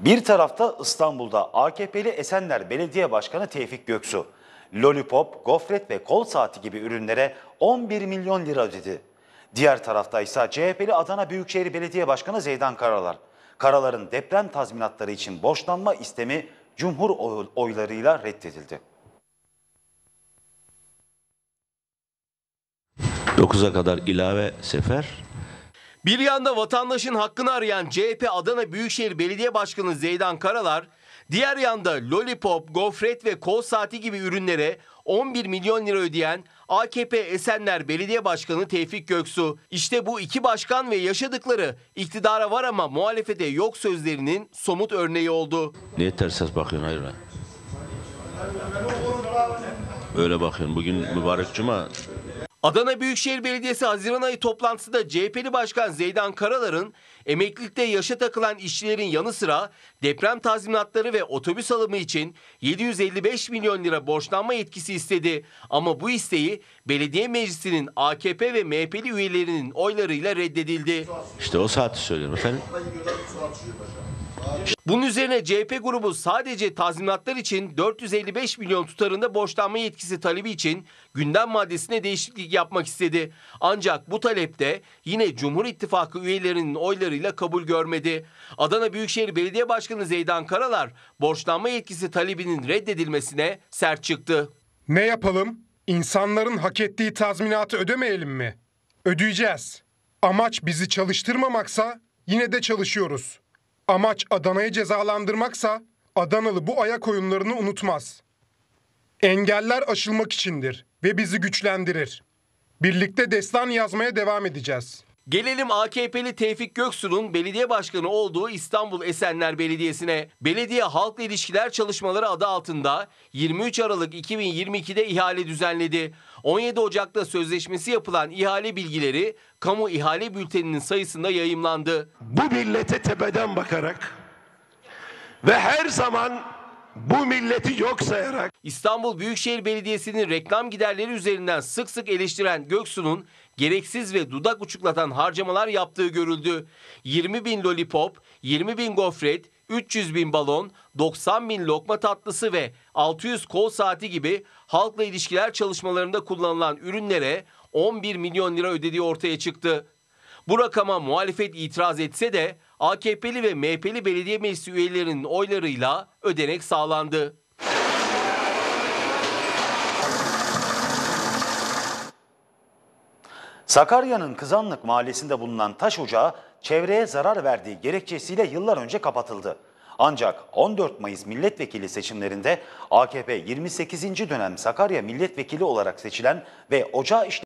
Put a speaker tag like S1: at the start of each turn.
S1: Bir tarafta İstanbul'da AKP'li Esenler Belediye Başkanı Tevfik Göksu, lollipop, gofret ve kol saati gibi ürünlere 11 milyon lira ödedi. Diğer tarafta ise CHP'li Adana Büyükşehir Belediye Başkanı Zeydan Karalar, Karalar'ın deprem tazminatları için borçlanma istemi Cumhur oylarıyla reddedildi. 9'a kadar ilave sefer
S2: bir yanda vatandaşın hakkını arayan CHP Adana Büyükşehir Belediye Başkanı Zeydan Karalar, diğer yanda lollipop, gofret ve kol saati gibi ürünlere 11 milyon lira ödeyen AKP Esenler Belediye Başkanı Tevfik Göksu. İşte bu iki başkan ve yaşadıkları iktidara var ama muhalefete yok sözlerinin somut örneği oldu. Niye ters bakıyorsun hayır Öyle bakıyorsun. Bugün mübarek cuma. Adana Büyükşehir Belediyesi Haziran ayı toplantısında CHP'li Başkan Zeydan Karalar'ın emeklilikte yaşa takılan işçilerin yanı sıra deprem tazminatları ve otobüs alımı için 755 milyon lira borçlanma yetkisi istedi. Ama bu isteği belediye meclisinin AKP ve MHP'li üyelerinin oylarıyla reddedildi.
S1: İşte o saati söylüyorum efendim.
S2: Bunun üzerine CHP grubu sadece tazminatlar için 455 milyon tutarında borçlanma yetkisi talebi için gündem maddesine değişiklik yapmak istedi. Ancak bu talep de yine Cumhur İttifakı üyelerinin oylarıyla kabul görmedi. Adana Büyükşehir Belediye Başkanı Zeydan Karalar borçlanma yetkisi talebinin reddedilmesine sert çıktı.
S3: Ne yapalım? İnsanların hak ettiği tazminatı ödemeyelim mi? Ödeyeceğiz. Amaç bizi çalıştırmamaksa yine de çalışıyoruz. Amaç Adana'yı cezalandırmaksa Adanalı bu ayak oyunlarını unutmaz. Engeller aşılmak içindir ve bizi güçlendirir. Birlikte destan yazmaya devam edeceğiz.'' Gelelim AKP'li Tevfik Göksu'nun
S2: belediye başkanı olduğu İstanbul Esenler Belediyesi'ne. Belediye Halkla İlişkiler Çalışmaları adı altında 23 Aralık 2022'de ihale düzenledi. 17 Ocak'ta sözleşmesi yapılan ihale bilgileri kamu ihale bülteninin sayısında yayımlandı. Bu millete tepeden bakarak ve her zaman bu milleti yok sayarak İstanbul Büyükşehir Belediyesi'nin reklam giderleri üzerinden sık sık eleştiren Göksu'nun gereksiz ve dudak uçuklatan harcamalar yaptığı görüldü. 20 bin lollipop, 20 bin gofret, 300 bin balon, 90 bin lokma tatlısı ve 600 kol saati gibi halkla ilişkiler çalışmalarında kullanılan ürünlere 11 milyon lira ödediği ortaya çıktı. Bu rakama muhalefet itiraz etse de AKP'li ve MHP'li belediye meclisi üyelerinin oylarıyla ödenek sağlandı.
S1: Sakarya'nın Kızanlık mahallesinde bulunan taş ocağı çevreye zarar verdiği gerekçesiyle yıllar önce kapatıldı. Ancak 14 Mayıs milletvekili seçimlerinde AKP 28. dönem Sakarya milletvekili olarak seçilen ve ocağı işleyen.